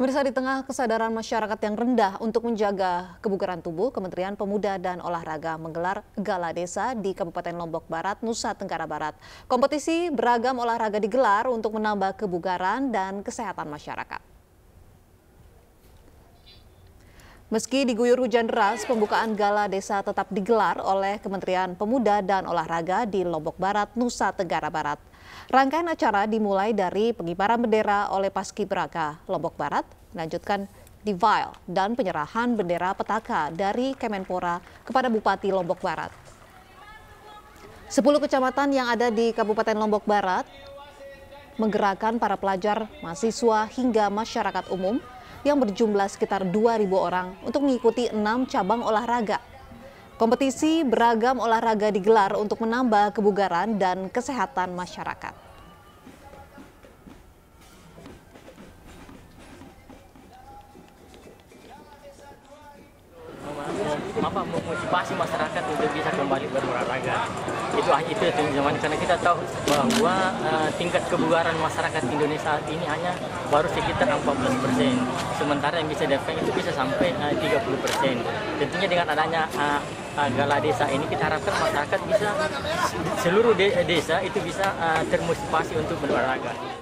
Pemirsa di tengah kesadaran masyarakat yang rendah untuk menjaga kebugaran tubuh, Kementerian Pemuda dan Olahraga menggelar gala desa di Kabupaten Lombok Barat, Nusa Tenggara Barat. Kompetisi beragam olahraga digelar untuk menambah kebugaran dan kesehatan masyarakat. Meski diguyur hujan deras, pembukaan gala desa tetap digelar oleh Kementerian Pemuda dan Olahraga di Lombok Barat, Nusa Tenggara Barat. Rangkaian acara dimulai dari pengibaran bendera oleh Paskibraka Lombok Barat, melanjutkan di Vile dan penyerahan bendera petaka dari Kemenpora kepada Bupati Lombok Barat. Sepuluh kecamatan yang ada di Kabupaten Lombok Barat menggerakkan para pelajar, mahasiswa hingga masyarakat umum yang berjumlah sekitar 2.000 orang untuk mengikuti enam cabang olahraga. Kompetisi beragam olahraga digelar untuk menambah kebugaran dan kesehatan masyarakat. apa memotivasi masyarakat untuk bisa kembali berolahraga itu aja ah, itu teman karena kita tahu bahwa uh, tingkat kebugaran masyarakat Indonesia ini hanya baru sekitar 14 persen sementara yang bisa defek itu bisa sampai eh, uh, 30 persen tentunya dengan adanya uh, gala desa ini kita harapkan masyarakat bisa seluruh desa itu bisa termotivasi untuk berolahraga